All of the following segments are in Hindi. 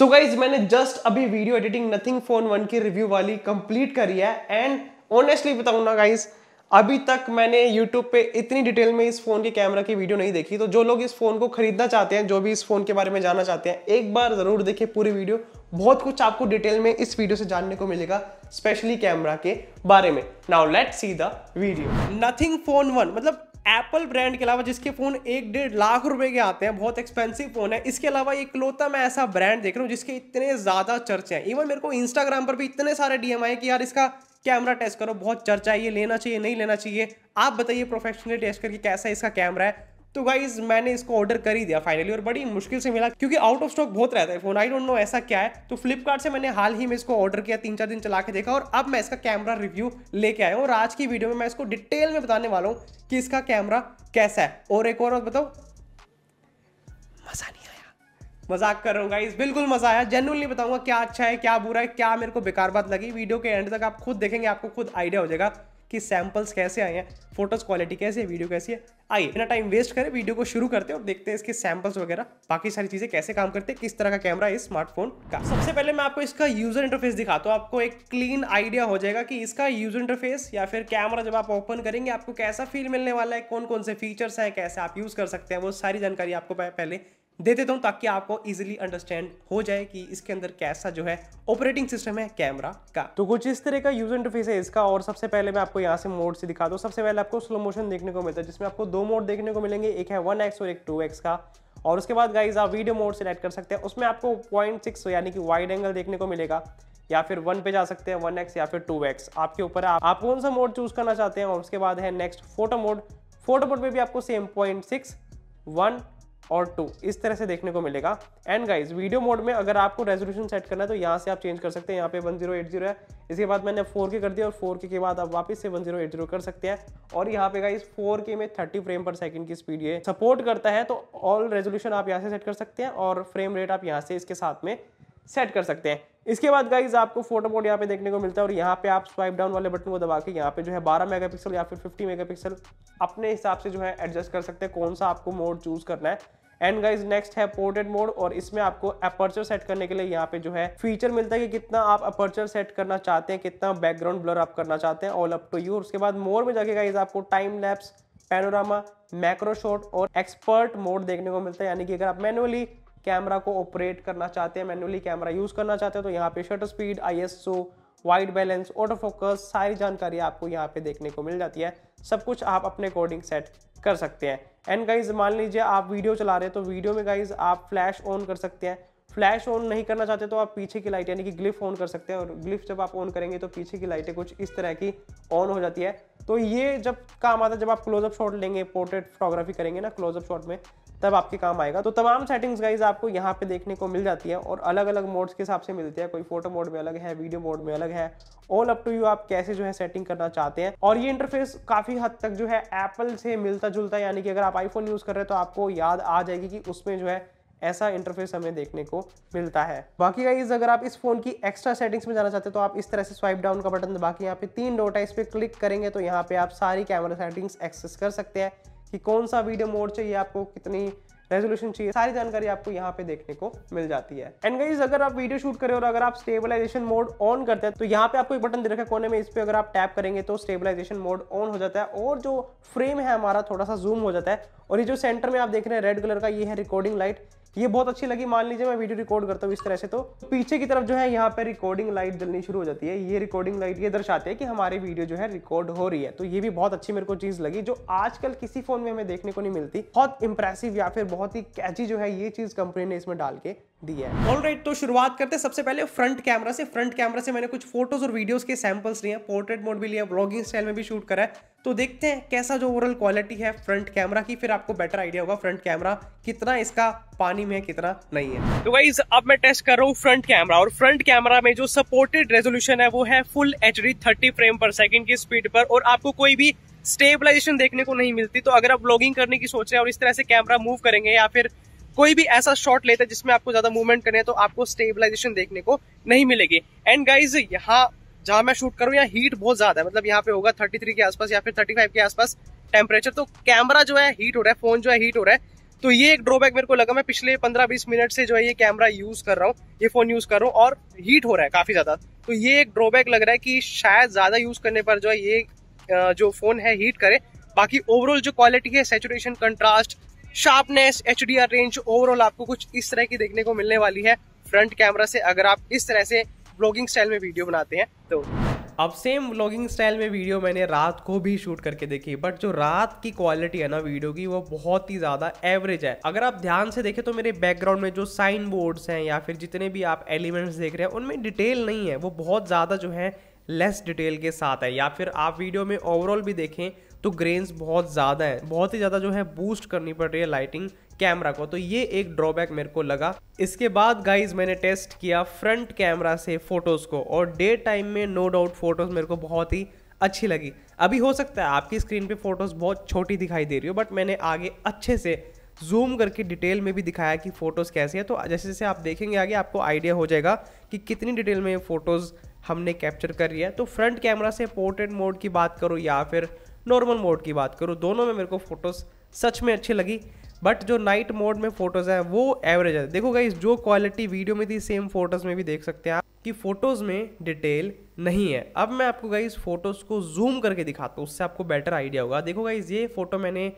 सो so गाइज मैंने जस्ट अभी video editing nothing phone one की रिव्यू वाली कंप्लीट करी है एंड ऑनेस्टली बताऊँ ना गाइज अभी तक मैंने YouTube पे इतनी डिटेल में इस फ़ोन के कैमरा की वीडियो नहीं देखी तो जो लोग इस फ़ोन को खरीदना चाहते हैं जो भी इस फ़ोन के बारे में जानना चाहते हैं एक बार ज़रूर देखिए पूरी वीडियो बहुत कुछ आपको डिटेल में इस वीडियो से जानने को मिलेगा स्पेशली कैमरा के बारे में now let see the video nothing phone one मतलब एप्पल ब्रांड के अलावा जिसके फ़ोन एक डेढ़ लाख रुपए के आते हैं बहुत एक्सपेंसिव फ़ोन है इसके अलावा एक इकलौता मैं ऐसा ब्रांड देख रहा हूँ जिसके इतने ज़्यादा चर्चे हैं इवन मेरे को इंस्टाग्राम पर भी इतने सारे डीएम आए कि यार इसका कैमरा टेस्ट करो बहुत चर्चा है ये लेना चाहिए नहीं लेना चाहिए आप बताइए प्रोफेशनली टेस्ट करके कैसा इसका कैमरा है तो गाइज मैंने इसको ऑर्डर कर ही दिया फाइनली और बड़ी मुश्किल से मिला क्योंकि आउट ऑफ स्टॉक बहुत रहता है फोन आई डोंट नो ऐसा क्या है तो फ्लिपकार्ट से मैंने हाल ही में इसको ऑर्डर किया तीन चार दिन चला के देखा और अब मैं इसका कैमरा रिव्यू लेके आया हूँ और आज की वीडियो में मैं इसको डिटेल में बताने वाला हूँ कि इसका कैमरा कैसा है और एक और बताओ मजा नहीं आया मजाक कर रहा हूँ गाइज बिल्कुल मजा आया जेनुअनली बताऊंगा क्या अच्छा है क्या बुरा है क्या मेरे को बेकार बात लगी वीडियो के एंड तक आप खुद देखेंगे आपको खुद आइडिया हो जाएगा कि सैम्पल्स कैसे आए हैं फोटोज क्वालिटी कैसी है वीडियो कैसी है आइए बिना टाइम वेस्ट करें वीडियो को शुरू करते हैं और देखते हैं इसके सैम्पल्स वगैरह बाकी सारी चीज़ें कैसे काम करते हैं किस तरह का कैमरा है स्मार्टफोन का सबसे पहले मैं आपको इसका यूजर इंटरफेस दिखाता हूँ आपको एक क्लीन आइडिया हो जाएगा कि इसका यूजर इंटरफेस या फिर कैमरा जब आप ओपन करेंगे आपको कैसा फील मिलने वाला है कौन कौन से फीचर्स हैं कैसे आप यूज़ कर सकते हैं वो सारी जानकारी आपको पहले दे देता हूँ ताकि आपको इजीली अंडरस्टैंड हो जाए कि इसके अंदर कैसा जो है ऑपरेटिंग सिस्टम है कैमरा का तो कुछ इस तरह का यूज इंटरफेस है इसका और सबसे पहले मैं आपको यहाँ से मोड से दिखा दूँ सबसे पहले आपको स्लो मोशन देखने को मिलता है जिसमें आपको दो मोड देखने को मिलेंगे एक है वन एक्स और एक टू एक्स का और उसके बाद गाइज आप वीडियो मोड सेलेक्ट कर सकते हैं उसमें आपको पॉइंट सिक्स यानी कि वाइड एंगल देखने को मिलेगा या फिर वन पे जा सकते हैं वन एक्स या फिर टू एक्स आपके ऊपर आप, आप कौन सा मोड चूज करना चाहते हैं और उसके बाद है next photo mode photo mode में भी आपको सेम पॉइंट सिक्स वन और टू इस तरह से देखने को मिलेगा एंड गाइज वीडियो मोड में अगर आपको रेजोल्यूशन सेट करना है तो यहाँ से आप चेंज कर सकते हैं यहाँ पे वन जीरो एट जीरो है इसके बाद मैंने फोर के कर दिया और फोर के बाद आप वापस से वन जीरो एट जीरो कर सकते हैं और यहाँ पे गाइज फोर के में थर्टी फ्रेम पर सेकंड की स्पीड ये सपोर्ट करता है तो ऑल रेजोल्यूशन आप यहाँ से सेट कर सकते हैं और फ्रेम रेट आप यहाँ से इसके साथ में सेट कर सकते हैं इसके बाद गाइज आपको फोटो मोड यहाँ पे देखने को मिलता है और यहाँ पे आप स्वाइप डाउन वाले बटन को दबा के यहाँ पे जो है 12 मेगापिक्सल या फिर 50 मेगापिक्सल अपने हिसाब से जो है एडजस्ट कर सकते हैं कौन सा आपको मोड चूज करना है एंड गाइज नेक्स्ट है पोर्टेड मोड और इसमें आपको अपर्चर सेट करने के लिए यहाँ पे जो है फीचर मिलता है कि कितना आप अपर्चर सेट करना चाहते हैं कितना बैकग्राउंड ब्लर आप करना चाहते हैं ऑल अप टू यू उसके बाद मोर में जाके गाइज आपको टाइम लैप्स पैनोरामा मैक्रोशॉट और एक्सपर्ट मोड देखने को मिलता है यानी कि अगर आप मैनुअली कैमरा को ऑपरेट करना चाहते हैं मैनुअली कैमरा यूज़ करना चाहते हैं तो यहाँ पे shutter speed I S white balance auto focus सारी जानकारी आपको यहाँ पे देखने को मिल जाती है सब कुछ आप अपने अकॉर्डिंग सेट कर सकते हैं एंड गाइज मान लीजिए आप वीडियो चला रहे हैं तो वीडियो में गाइज आप फ्लैश ऑन कर सकते हैं फ्लैश ऑन नहीं करना चाहते तो आप पीछे की लाइट यानी कि ग्लिफ ऑन कर सकते हैं और ग्लिफ जब आप ऑन करेंगे तो पीछे की लाइटें कुछ इस तरह की ऑन हो जाती है तो ये जब काम आता है जब आप क्लोजअप शॉट लेंगे पोर्ट्रेट फोटोग्राफी करेंगे ना क्लोजअप शॉट में तब आपके काम आएगा तो तमाम सेटिंग्स गाइज आपको यहाँ पे देखने को मिल जाती है और अलग अलग मोड्स के हिसाब से मिलती है कोई फोटो मोड में अलग है वीडियो मोड में अलग है ऑल अप टू यू आप कैसे जो है सेटिंग करना चाहते हैं और ये इंटरफेस काफी हद तक जो है एप्पल से मिलता जुलता है यानी कि अगर आप आईफोन यूज कर रहे हैं तो आपको याद आ जाएगी कि उसमें जो है ऐसा इंटरफेस हमें देखने को मिलता है बाकी गाइज अगर आप इस फोन की एक्स्ट्रा सेटिंग्स में जाना चाहते हैं तो आप इस तरह से स्वाइप डाउन का बटन दबा के यहाँ पे तीन डोटा इस पर क्लिक करेंगे तो यहाँ पे आप सारी कैमरा सेटिंग्स एक्सेस कर सकते हैं कि कौन सा वीडियो मोड चाहिए आपको कितनी रेजोल्यूशन चाहिए सारी जानकारी आपको यहाँ पे देखने को मिल जाती है एंड गाइज अगर आप वीडियो शूट करें और अगर आप स्टेबलाइजेशन मोड ऑन करते हैं तो यहाँ पे आपको एक बटन दे रखा है कोने में इस पर अगर आप टैप करेंगे तो स्टेबलाइजेशन मोड ऑन हो जाता है और जो फ्रेम है हमारा थोड़ा सा जूम हो जाता है और ये जो सेंटर में आप देख रहे हैं रेड कलर का ये है रिकॉर्डिंग लाइट ये बहुत अच्छी लगी मान लीजिए मैं वीडियो रिकॉर्ड करता हूँ इस तरह से तो पीछे की तरफ जो है यहाँ पे रिकॉर्डिंग लाइट जलनी शुरू हो जाती है ये रिकॉर्डिंग लाइट ये दर्शाते हैं कि हमारी वीडियो जो है रिकॉर्ड हो रही है तो ये भी बहुत अच्छी मेरे को चीज लगी जो आजकल किसी फोन में हमें देखने को नहीं मिलती बहुत इंप्रेसिव या फिर बहुत ही कैची जो है ये चीज कंपनी ने इसमें डाल के दिया है ऑल right, तो शुरुआत करते हैं सबसे पहले फ्रंट कैमरा से फ्रंट कैमरा से मैंने कुछ फोटोज और वीडियोज के सैम्पल्स लिए पोर्ट्रेट मोड भी लिया ब्लॉगिंग स्टाइल में भी शूट करा है तो देखते हैं कैसा जो ओवरऑल क्वालिटी है फ्रंट कैमरा की फिर आपको बेटर आइडिया होगा फ्रंट कैमरा कितना इसका पानी में है कितना नहीं है तो भाई अब मैं टेस्ट कर रहा हूँ फ्रंट कैमरा और फ्रंट कैमरा में जो सपोर्टेड रेजोल्यूशन है वो है full H D thirty frame per second की स्पीड पर और आपको कोई भी स्टेबलाइजेशन देखने को नहीं मिलती तो अगर आप ब्लॉगिंग करने की सोच रहे हैं और इस तरह से कैमरा मूव करेंगे या फिर कोई भी ऐसा शॉट लेते हैं जिसमें आपको ज्यादा मूवमेंट करने है तो आपको स्टेबलाइजेशन देखने को नहीं मिलेगी एंड गाइज यहाँ जहां मैं शूट करूँ यहाँ हीट बहुत ज्यादा है मतलब यहाँ पे होगा 33 के आसपास या फिर 35 के आसपास टेम्परेचर तो कैमरा जो है हीट हो रहा है फोन जो है हीट हो रहा है तो ये एक ड्रॉबैक मेरे को लगा मैं पिछले 15-20 मिनट से जो है ये कैमरा यूज कर रहा हूँ ये फोन यूज कर रहा हूँ और हीट हो रहा है काफी ज्यादा तो ये एक ड्रॉबैक लग रहा है कि शायद ज्यादा यूज करने पर जो है ये जो फोन है हीट करे बाकी ओवरऑल जो क्वालिटी है saturation contrast sharpness H range overall आपको कुछ इस तरह की देखने को मिलने वाली है फ्रंट कैमरा से अगर आप इस तरह से ब्लॉगिंग स्टाइल में वीडियो बनाते हैं तो अब सेम व्लॉगिंग स्टाइल में वीडियो मैंने रात को भी शूट करके देखी बट जो रात की क्वालिटी है ना वीडियो की वो बहुत ही ज़्यादा एवरेज है अगर आप ध्यान से देखें तो मेरे बैकग्राउंड में जो साइन बोर्ड्स हैं या फिर जितने भी आप एलिमेंट्स देख रहे हैं उनमें डिटेल नहीं है वो बहुत ज़्यादा जो है लेस डिटेल के साथ है या फिर आप वीडियो में ओवरऑल भी देखें तो ग्रेन्स बहुत ज़्यादा है बहुत ही ज़्यादा जो है बूस्ट करनी पड़ रही है लाइटिंग कैमरा को तो ये एक ड्रॉबैक मेरे को लगा इसके बाद गाइज मैंने टेस्ट किया फ्रंट कैमरा से फ़ोटोज़ को और डे टाइम में नो डाउट फ़ोटोज़ मेरे को बहुत ही अच्छी लगी अभी हो सकता है आपकी स्क्रीन पे फ़ोटोज़ बहुत छोटी दिखाई दे रही हो बट मैंने आगे अच्छे से जूम करके डिटेल में भी दिखाया कि फ़ोटोज़ कैसी है तो जैसे जैसे आप देखेंगे आगे आपको आइडिया हो जाएगा कि कितनी डिटेल में फ़ोटोज़ हमने कैप्चर कर रही है तो फ्रंट कैमरा से पोर्ट्रेट मोड की बात करो या फिर नॉर्मल मोड की बात करूँ दोनों में मेरे को फोटोज़ सच में अच्छी लगी बट जो नाइट मोड में फोटोज़ है वो एवरेज है देखो गाइज जो क्वालिटी वीडियो में थी सेम फोटोज़ में भी देख सकते हैं आप कि फ़ोटोज़ में डिटेल नहीं है अब मैं आपको गाइज फ़ोटोज़ को जूम करके दिखाता हूँ उससे आपको बेटर आइडिया होगा देखो गाइज ये फ़ोटो मैंने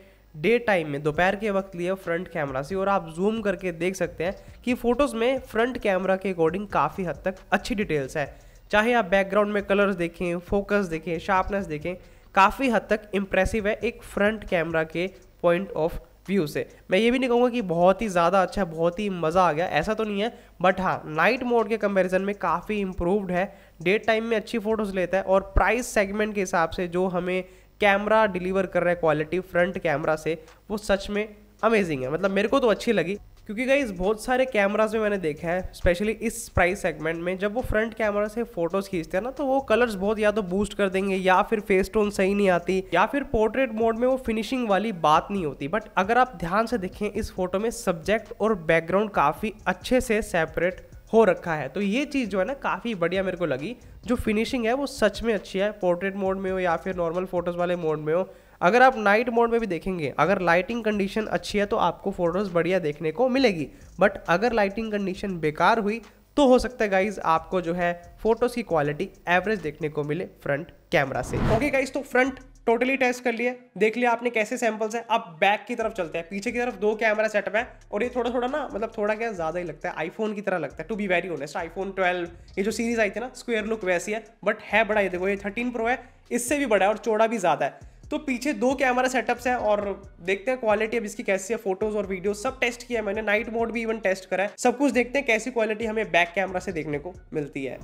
डे टाइम में दोपहर के वक्त लिया फ्रंट कैमरा से और आप जूम करके देख सकते हैं कि फ़ोटोज़ में फ्रंट कैमरा के अकॉर्डिंग काफ़ी हद तक अच्छी डिटेल्स है चाहे आप बैकग्राउंड में कलर्स देखें फोकस देखें शार्पनेस देखें काफ़ी हद तक इम्प्रेसिव है एक फ्रंट कैमरा के पॉइंट ऑफ व्यू से मैं ये भी नहीं कहूँगा कि बहुत ही ज़्यादा अच्छा है बहुत ही मज़ा आ गया ऐसा तो नहीं है बट हाँ नाइट मोड के कंपैरिजन में काफ़ी इम्प्रूवड है डे टाइम में अच्छी फ़ोटोज़ लेता है और प्राइस सेगमेंट के हिसाब से जो हमें कैमरा डिलीवर कर रहा है क्वालिटी फ्रंट कैमरा से वो सच में अमेजिंग है मतलब मेरे को तो अच्छी लगी क्योंकि गाइज बहुत सारे कैमराज में मैंने देखा है स्पेशली इस प्राइस सेगमेंट में जब वो फ्रंट कैमरा से फोटोज खींचते हैं ना तो वो कलर्स बहुत या तो बूस्ट कर देंगे या फिर फेस टोन सही नहीं आती या फिर पोर्ट्रेट मोड में वो फिनिशिंग वाली बात नहीं होती बट अगर आप ध्यान से देखें इस फोटो में सब्जेक्ट और बैकग्राउंड काफ़ी अच्छे से सेपरेट हो रखा है तो ये चीज़ जो है ना काफ़ी बढ़िया मेरे को लगी जो फिनिशिंग है वो सच में अच्छी है पोर्ट्रेट मोड में हो या फिर नॉर्मल फोटोज़ वाले मोड में हो अगर आप नाइट मोड में भी देखेंगे अगर लाइटिंग कंडीशन अच्छी है तो आपको फोटोज़ बढ़िया देखने को मिलेगी बट अगर लाइटिंग कंडीशन बेकार हुई तो हो सकता है गाइज आपको जो है फोटोज़ की क्वालिटी एवरेज देखने को मिले फ्रंट कैमरा से ओके okay गाइज तो फ्रंट टोटली टेस्ट कर लिए देख लिया आपने कैसे सैंपल्स है अब बैक की तरफ चलते हैं पीछे की तरफ दो कैमरा सेटअप है और ये थोड़ा थोड़ा ना मतलब थोड़ा क्या ज़्यादा ही लगता है आईफोन की तरह लगता है to be very honest iPhone 12 ये जो सीरीज आई थी ना स्क्वेयर लुक वैसी है बट है बड़ा ये देखो ये 13 प्रो है इससे भी बड़ा है और चौड़ा भी ज़्यादा है तो पीछे दो कैमरा सेटअप्स हैं और देखते हैं क्वालिटी अब इसकी कैसी है फोटोज और वीडियो सब टेस्ट किया मैंने नाइट मोड भी इवन टेस्ट करा है सब कुछ देखते हैं कैसी क्वालिटी हमें बैक कैमरा से देखने को मिलती है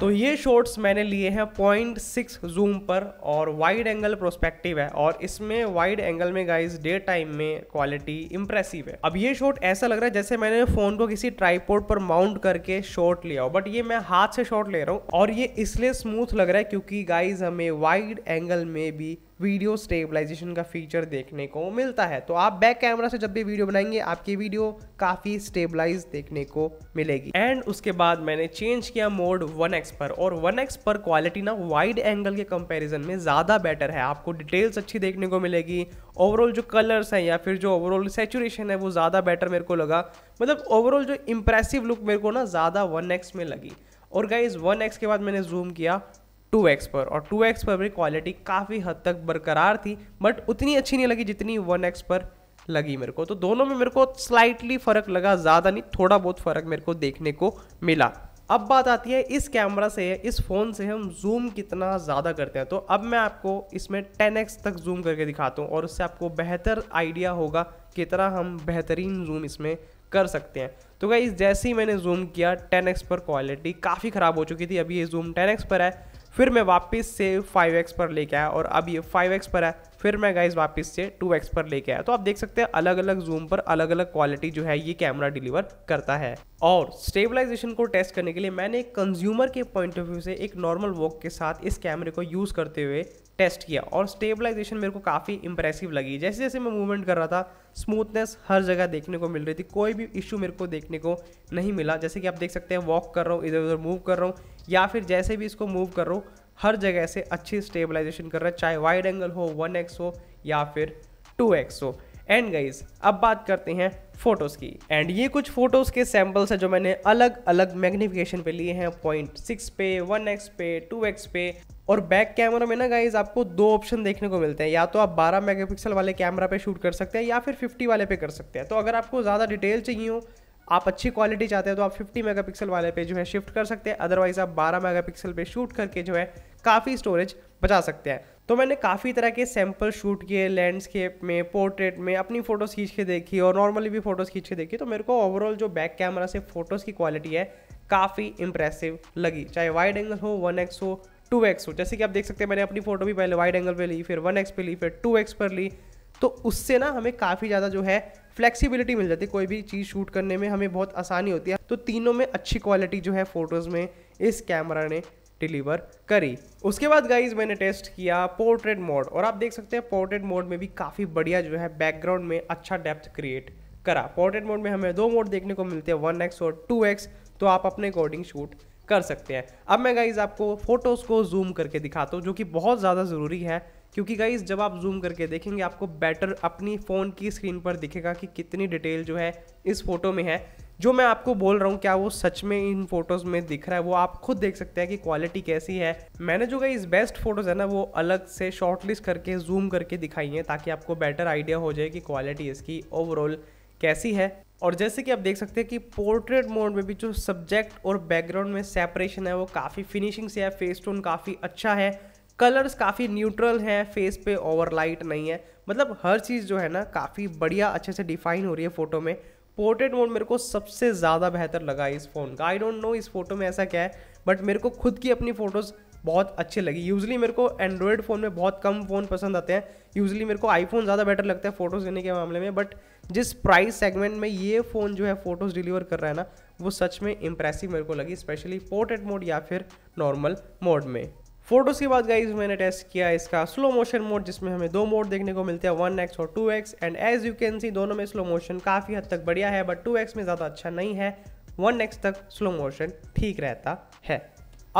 तो ये शॉट्स मैंने लिए हैं पॉइंट सिक्स जूम पर और वाइड एंगल प्रोस्पेक्टिव है और इसमें वाइड एंगल में गाइज डे टाइम में क्वालिटी इंप्रेसिव है अब ये शॉट ऐसा लग रहा है जैसे मैंने फोन को किसी ट्राईपोर्ट पर माउंट करके शॉट लिया हो बट ये मैं हाथ से शॉट ले रहा हूँ और ये इसलिए स्मूथ लग रहा है क्योंकि गाइज हमें वाइड एंगल में भी वीडियो स्टेबलाइजेशन का फीचर देखने को मिलता है तो आप बैक कैमरा से जब भी वीडियो बनाएंगे आपकी वीडियो काफ़ी स्टेबलाइज देखने को मिलेगी एंड उसके बाद मैंने चेंज किया मोड वन एक्स पर और वन एक्स पर क्वालिटी ना वाइड एंगल के कंपैरिजन में ज़्यादा बेटर है आपको डिटेल्स अच्छी देखने को मिलेगी ओवरऑल जो कलर्स हैं या फिर जो ओवरऑल सेचुरेशन है वो ज़्यादा बेटर मेरे को लगा मतलब ओवरऑल जो इम्प्रेसिव लुक मेरे को ना ज़्यादा वन में लगी और गाइज वन के बाद मैंने जूम किया टू एक्स पर और टू एक्स पर भी क्वालिटी काफ़ी हद तक बरकरार थी बट उतनी अच्छी नहीं लगी जितनी वन एक्स पर लगी मेरे को तो दोनों में मेरे को स्लाइटली फ़र्क लगा ज़्यादा नहीं थोड़ा बहुत फ़र्क मेरे को देखने को मिला अब बात आती है इस कैमरा से इस फ़ोन से हम जूम कितना ज़्यादा करते हैं तो अब मैं आपको इसमें टेन एक्स तक जूम करके दिखाता हूँ और उससे आपको बेहतर आइडिया होगा कितना हम बेहतरीन जूम इसमें कर सकते हैं तो गाइज जैसे ही मैंने जूम किया टेन एक्स पर क्वालिटी काफ़ी ख़राब हो चुकी थी अभी ये जूम टेन एक्स पर है फिर मैं वापस से 5x पर लेके आया और अब ये 5x पर है फिर मैं गाइज वापस से टू एक्स पर लेके आया तो आप देख सकते हैं अलग अलग जूम पर अलग अलग क्वालिटी जो है ये कैमरा डिलीवर करता है और स्टेबलाइजेशन को टेस्ट करने के लिए मैंने एक कंज्यूमर के पॉइंट ऑफ व्यू से एक नॉर्मल वॉक के साथ इस कैमरे को यूज़ करते हुए टेस्ट किया और स्टेबलाइजेशन मेरे को काफ़ी इंप्रेसिव लगी जैसे जैसे मैं मूवमेंट कर रहा था स्मूथनेस हर जगह देखने को मिल रही थी कोई भी इशू मेरे को देखने को नहीं मिला जैसे कि आप देख सकते हैं वॉक कर रहा हूँ इधर उधर मूव कर रहा हूँ या फिर जैसे भी इसको मूव कर रहा हूँ हर जगह से अच्छी स्टेबलाइजेशन कर रहा है चाहे वाइड एंगल हो वन एक्स हो या फिर टू एक्स हो एंड गाइज अब बात करते हैं फोटोज़ की एंड ये कुछ फ़ोटोज़ के सैम्पल्स हैं जो मैंने अलग अलग मैग्निफिकेशन पे लिए हैं पॉइंट सिक्स पे वन एक्स पे टू एक्स पे और बैक कैमरा में ना गाइज आपको दो ऑप्शन देखने को मिलते हैं या तो आप 12 मेगापिक्सल वाले कैमरा पे शूट कर सकते हैं या फिर 50 वाले पे कर सकते हैं तो अगर आपको ज़्यादा डिटेल चाहिए हो आप अच्छी क्वालिटी चाहते हैं तो आप 50 मेगापिक्सल वाले पे जो है शिफ्ट कर सकते हैं अदरवाइज आप 12 मेगापिक्सल पे शूट करके जो है काफ़ी स्टोरेज बचा सकते हैं तो मैंने काफ़ी तरह के सैंपल शूट किए लैंडस्केप में पोर्ट्रेट में अपनी फ़ोटोज़ खींच के देखी और नॉर्मली भी फ़ोटोज़ खींच के देखी तो मेरे को ओवरऑल जो बैक कैमरा से फ़ोटोज़ की क्वालिटी है काफ़ी इंप्रेसिव लगी चाहे वाइड एंगल हो वन एक्स हो टू एक्स हो जैसे कि आप देख सकते हैं मैंने अपनी फ़ोटो भी पहले वाइड एंगल पर ली फिर वन एक्स पे ली फिर टू एक्स पर ली तो उससे ना हमें काफ़ी ज़्यादा जो है फ्लेक्सिबिलिटी मिल जाती है कोई भी चीज़ शूट करने में हमें बहुत आसानी होती है तो तीनों में अच्छी क्वालिटी जो है फ़ोटोज़ में इस कैमरा ने डिलीवर करी उसके बाद गाइज मैंने टेस्ट किया पोर्ट्रेट मोड और आप देख सकते हैं पोर्ट्रेट मोड में भी काफ़ी बढ़िया जो है बैकग्राउंड में अच्छा डेप्थ क्रिएट करा पोर्ट्रेट मोड में हमें दो मोड देखने को मिलते हैं वन एक्स और टू एक्स तो आप अपने अकॉर्डिंग शूट कर सकते हैं अब मैं गाइज आपको फोटोज़ को जूम करके दिखाता हूँ जो कि बहुत ज़्यादा ज़रूरी है क्योंकि गाइज जब आप जूम करके देखेंगे आपको बेटर अपनी फ़ोन की स्क्रीन पर दिखेगा कि कितनी डिटेल जो है इस फोटो में है जो मैं आपको बोल रहा हूँ क्या वो सच में इन फोटोज़ में दिख रहा है वो आप खुद देख सकते हैं कि क्वालिटी कैसी है मैंने जो गई बेस्ट फोटोज़ है ना वो अलग से शॉर्ट लिस्ट करके जूम करके दिखाई हैं ताकि आपको बेटर आइडिया हो जाए कि क्वालिटी इसकी ओवरऑल कैसी है और जैसे कि आप देख सकते हैं कि पोर्ट्रेट मोड में भी जो सब्जेक्ट और बैकग्राउंड में सेपरेशन है वो काफ़ी फिनिशिंग से है फेस टोन काफ़ी अच्छा है कलर्स काफ़ी न्यूट्रल हैं फेस पे ओवर लाइट नहीं है मतलब हर चीज़ जो है ना काफ़ी बढ़िया अच्छे से डिफाइन हो रही है फ़ोटो में पोर्ट्रेट मोड मेरे को सबसे ज़्यादा बेहतर लगा इस फ़ोन का आई डोंट नो इस फ़ोटो में ऐसा क्या है बट मेरे को खुद की अपनी फ़ोटोज़ बहुत अच्छी लगी यूजली मेरे को एंड्रॉयड फ़ोन में बहुत कम फ़ोन पसंद आते हैं यूजली मेरे को आईफोन ज़्यादा बेटर लगता है फ़ोटोज़ लेने के मामले में बट जिस प्राइस सेगमेंट में ये फ़ोन जो है फ़ोटोज़ डिलीवर कर रहा है ना वो सच में इम्प्रेसिव मेरे को लगी स्पेशली पोर्ट्रेट मोड या फिर नॉर्मल मोड में फोटोज़ के बाद गाइज मैंने टेस्ट किया इसका स्लो मोशन मोड जिसमें हमें दो मोड देखने को मिलते हैं वन एक्स और two X and as you can see दोनों में स्लो मोशन काफ़ी हद तक बढ़िया है बट टू एक्स में ज़्यादा अच्छा नहीं है वन एक्स तक स्लो मोशन ठीक रहता है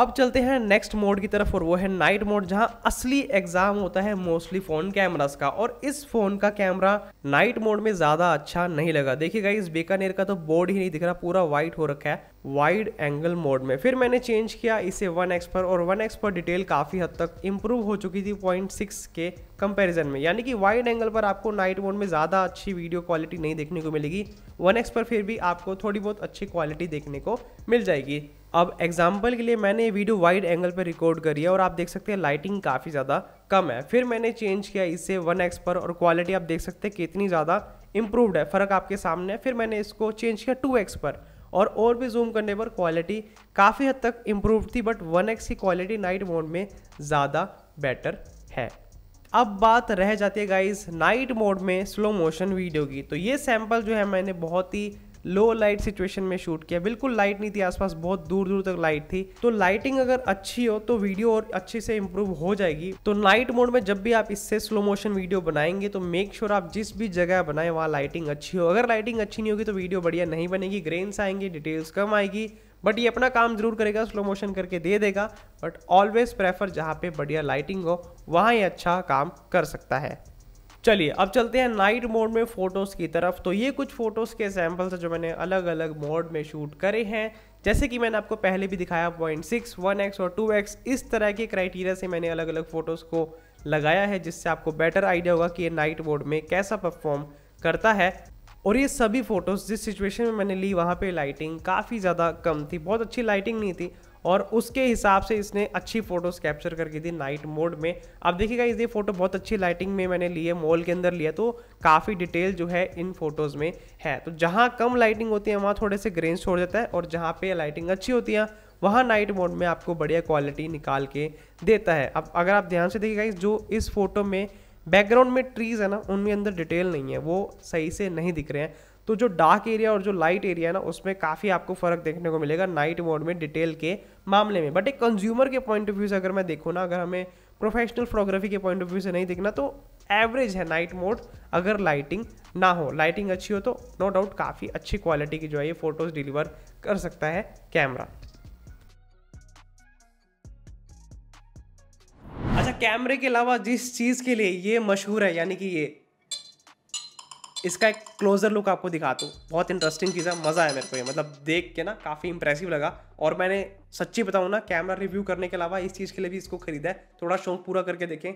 अब चलते हैं नेक्स्ट मोड की तरफ और वो है नाइट मोड जहां असली एग्जाम होता है मोस्टली फोन कैमरास का और इस फोन का कैमरा नाइट मोड में ज्यादा अच्छा नहीं लगा देखिएगा इस बेकानेर का तो बोर्ड ही नहीं दिख रहा पूरा वाइट हो रखा है वाइड एंगल मोड में फिर मैंने चेंज किया इसे वन एक्स पर और वन एक्स पर डिटेल काफ़ी हद तक इम्प्रूव हो चुकी थी पॉइंट सिक्स के कंपेरिजन में यानी कि वाइड एंगल पर आपको नाइट मोड में ज़्यादा अच्छी वीडियो क्वालिटी नहीं देखने को मिलेगी वन एक्स पर फिर भी आपको थोड़ी बहुत अच्छी क्वालिटी देखने को मिल जाएगी अब एग्जाम्पल के लिए मैंने ये वीडियो वाइड एंगल पर रिकॉर्ड करी है और आप देख सकते हैं लाइटिंग काफ़ी ज़्यादा कम है फिर मैंने चेंज किया इसे वन एक्स पर और क्वालिटी आप देख सकते हैं कितनी ज़्यादा इम्प्रूवड है फ़र्क आपके सामने है फिर मैंने इसको चेंज किया टू एक्स पर और और भी जूम करने पर क्वालिटी काफ़ी हद तक इम्प्रूव थी बट वन एक्स की क्वालिटी नाइट मोड में ज़्यादा बेटर है अब बात रह जाती है गाइज नाइट मोड में स्लो मोशन वीडियो की तो ये सैम्पल जो है मैंने बहुत ही लो लाइट सिचुएशन में शूट किया बिल्कुल लाइट नहीं थी आसपास बहुत दूर दूर तक लाइट थी तो लाइटिंग अगर अच्छी हो तो वीडियो और अच्छे से इंप्रूव हो जाएगी तो नाइट मोड में जब भी आप इससे स्लो मोशन वीडियो बनाएंगे तो मेक श्योर sure आप जिस भी जगह बनाए वहाँ लाइटिंग अच्छी हो अगर लाइटिंग अच्छी नहीं होगी तो वीडियो बढ़िया नहीं बनेगी ग्रेन्स आएंगे डिटेल्स कम आएगी बट ये अपना काम जरूर करेगा स्लो मोशन करके दे देगा बट ऑलवेज प्रेफर जहाँ पे बढ़िया लाइटिंग हो वहाँ ये अच्छा काम कर सकता है चलिए अब चलते हैं नाइट मोड में फोटोज़ की तरफ तो ये कुछ फ़ोटोज़ के एग्जाम्पल्स हैं जो मैंने अलग अलग मोड में शूट करे हैं जैसे कि मैंने आपको पहले भी दिखाया पॉइंट सिक्स वन एक्स और टू एक्स इस तरह के क्राइटेरिया से मैंने अलग अलग फ़ोटोज़ को लगाया है जिससे आपको बेटर आइडिया होगा कि ये नाइट मोड में कैसा परफॉर्म करता है और ये सभी फ़ोटोज़ जिस सिचुएशन में मैंने ली वहाँ पे लाइटिंग काफ़ी ज़्यादा कम थी बहुत अच्छी लाइटिंग नहीं थी और उसके हिसाब से इसने अच्छी फोटोज कैप्चर करके दी नाइट मोड में अब देखिएगा ये फोटो बहुत अच्छी लाइटिंग में मैंने लिए मॉल के अंदर लिया तो काफ़ी डिटेल जो है इन फोटोज़ में है तो जहाँ कम लाइटिंग होती है वहाँ थोड़े से ग्रेन छोड़ जाता है और जहाँ पे लाइटिंग अच्छी होती है वहाँ नाइट मोड में आपको बढ़िया क्वालिटी निकाल के देता है अब अगर आप ध्यान से देखिएगा जो इस फोटो में बैकग्राउंड में ट्रीज़ है ना उनमें अंदर डिटेल नहीं है वो सही से नहीं दिख रहे हैं तो जो डार्क एरिया और जो लाइट एरिया है ना उसमें काफ़ी आपको फ़र्क देखने को मिलेगा नाइट मोड में डिटेल के मामले में बट एक कंज्यूमर के पॉइंट ऑफ व्यू से अगर मैं देखूँ ना अगर हमें प्रोफेशनल फोटोग्राफी के पॉइंट ऑफ व्यू से नहीं देखना तो एवरेज है नाइट मोड अगर लाइटिंग ना हो लाइटिंग अच्छी हो तो नो डाउट काफ़ी अच्छी क्वालिटी की जो है ये फ़ोटोज़ डिलीवर कर सकता है कैमरा अच्छा कैमरे के अलावा जिस चीज़ के लिए ये मशहूर है यानी कि ये इसका एक क्लोजर लुक आपको दिखा दूँ बहुत इंटरेस्टिंग चीज़ है मज़ा आया मेरे को ये मतलब देख के ना काफ़ी इंप्रेसिव लगा और मैंने सच्ची बताऊँ ना कैमरा रिव्यू करने के अलावा इस चीज़ के लिए भी इसको खरीदा है थोड़ा शौक पूरा करके देखें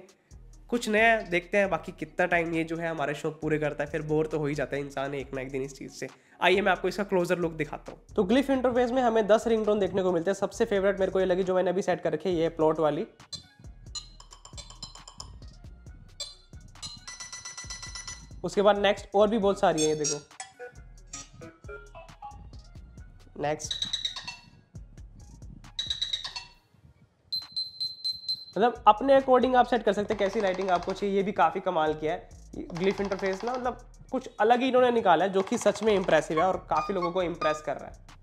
कुछ नया देखते हैं बाकी कितना टाइम ये जो है हमारे शौक पूरे करता है फिर बोर तो हो ही जाता है इंसान एक ना एक दिन इस चीज़ से आइए मैं आपको इसका क्लोजर लुक दिखाता हूँ तो ग्लिफ इंटरफेस में हमें दस रिंग देखने को मिलते हैं सबसे फेवरेट मेरे को ये लगी जो मैंने अभी सेट कर रखी है ये प्लॉट वाली उसके बाद नेक्स्ट और भी बहुत सारी है ये देखो नेक्स्ट मतलब अपने अकॉर्डिंग आप सेट कर सकते हैं कैसी लाइटिंग आपको चाहिए ये भी काफ़ी कमाल किया है ग्लिफ इंटरफेस ना मतलब कुछ अलग ही इन्होंने निकाला है जो कि सच में इम्प्रेसिव है और काफ़ी लोगों को इम्प्रेस कर रहा है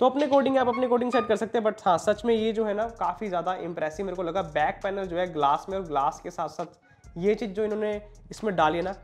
तो अपने कोडिंग आप अपने कोडिंग सेट कर सकते हैं बट हाँ सच में ये जो है ना काफ़ी ज़्यादा इंप्रेसिव मेरे को लगा बैक पैनल जो है ग्लास में और ग्लास के साथ साथ ये चीज़ जो इन्होंने इसमें डाली है ना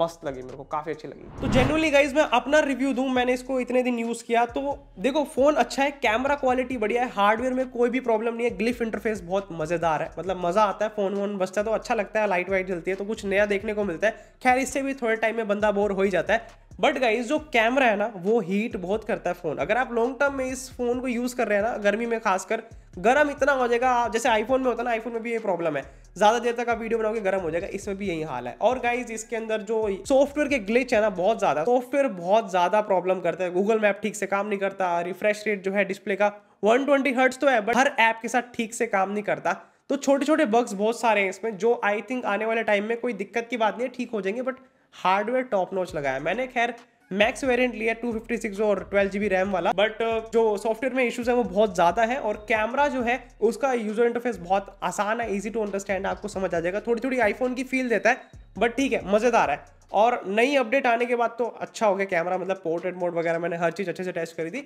मस्त लगी मेरे को काफ़ी अच्छी लगी तो जनरली गाइज मैं अपना रिव्यू दूँ मैंने इसको इतने दिन यूज़ किया तो देखो फ़ोन अच्छा है कैमरा क्वालिटी बढ़िया है हार्डवेयर में कोई भी प्रॉब्लम नहीं है ग्लिफ इंटरफेस बहुत मज़ेदार है मतलब मज़ा आता है फ़ोन वोन बचता है तो अच्छा लगता है लाइट वाइट चलती है तो कुछ नया देखने को मिलता है खैर इससे भी थोड़े टाइम में बंदा बोर हो ही जाता है बट गाइज जो कैमरा है ना वो हीट बहुत करता है फोन अगर आप लॉन्ग टर्म में इस फोन को यूज कर रहे हैं ना गर्मी में खासकर गर्म इतना हो जाएगा जैसे आईफोन में होता है ना आईफोन में भी ये प्रॉब्लम है ज्यादा देर तक आप वीडियो बनाओगे गर्म हो जाएगा इसमें भी यही हाल है और गाइज इसके अंदर जो सॉफ्टवेयर के ग्लिच है ना बहुत ज्यादा सॉफ्टवेयर बहुत ज्यादा प्रॉब्लम करता है गूगल मैप ठीक से काम नहीं करता रिफ्रेश रेट जो है डिस्प्ले का वन ट्वेंटी तो है बट हर ऐप के साथ ठीक से काम नहीं करता तो छोटे छोटे बग्स बहुत सारे हैं इसमें जो आई थिंक आने वाले टाइम में कोई दिक्कत की बात नहीं है ठीक हो जाएंगे बट हार्डवेयर टॉप नोच लगाया मैंने खैर मैक्स वेरिएंट लिया 256 और 12 जीबी रैम वाला बट जो सॉफ्टवेयर में इश्यूज है वो बहुत ज़्यादा है और कैमरा जो है उसका यूजर इंटरफेस बहुत आसान है इजी टू अंडरस्टैंड आपको समझ आ जाएगा थोड़ी थोड़ी आईफोन की फील देता है बट ठीक है मज़ेदार है और नई अपडेट आने के बाद तो अच्छा हो गया कैमरा मतलब पोर्ट्रेट मोड वगैरह मैंने हर चीज़ अच्छे से टेस्ट करी थी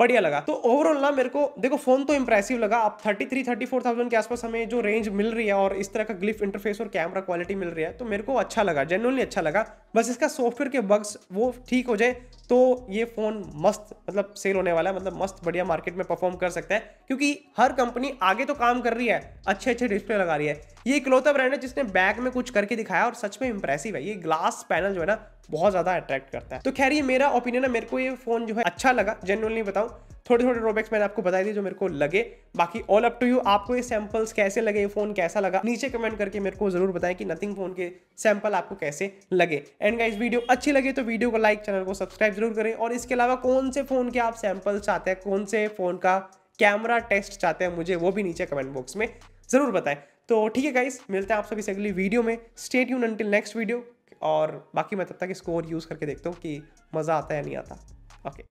बढ़िया लगा तो ओवरऑल ना मेरे को देखो फोन तो इंप्रेसिव लगा आप thirty three thirty four thousand के आसपास हमें जो रेंज मिल रही है और इस तरह का ग्लिफ इंटरफेस और कैमरा क्वालिटी मिल रही है तो मेरे को अच्छा लगा जेनुअनली अच्छा लगा बस इसका सॉफ्टवेयर के बग्स वो ठीक हो जाए तो ये फ़ोन मस्त मतलब सेल होने वाला है मतलब मस्त बढ़िया मार्केट में परफॉर्म कर सकता है क्योंकि हर कंपनी आगे तो काम कर रही है अच्छे अच्छे डिस्प्ले लगा रही है ये इकलौता ब्रांड है जिसने बैक में कुछ करके दिखाया और सच में इंप्रेसिव है ये ग्लास पैनल जो है ना बहुत ज़्यादा अट्रैक्ट करता है तो खैर ये मेरा ओपिनियन है मेरे को ये फ़ोन जो है अच्छा लगा जनरली बताऊँ थोड़े थोड़े ड्रॉबैक्स मैंने आपको बताई दी जो मेरे को लगे बाकी ऑल अप टू यू आपको ये सैंपल्स कैसे लगे ये फोन कैसा लगा नीचे कमेंट करके मेरे को जरूर बताएं कि नथिंग फोन के सैंपल आपको कैसे लगे एंड गाइस वीडियो अच्छी लगे तो वीडियो को लाइक चैनल को सब्सक्राइब जरूर करें और इसके अलावा कौन से फोन के आप सैंपल चाहते हैं कौन से फोन का कैमरा टेस्ट चाहते हैं मुझे वो भी नीचे कमेंट बॉक्स में जरूर बताएं तो ठीक है गाइस मिलते हैं आप सभी से अगली वीडियो में स्टेट यून अंटिल नेक्स्ट वीडियो और बाकी मैं तब तक इसको यूज़ करके देखता हूँ कि मज़ा आता है या नहीं आता ओके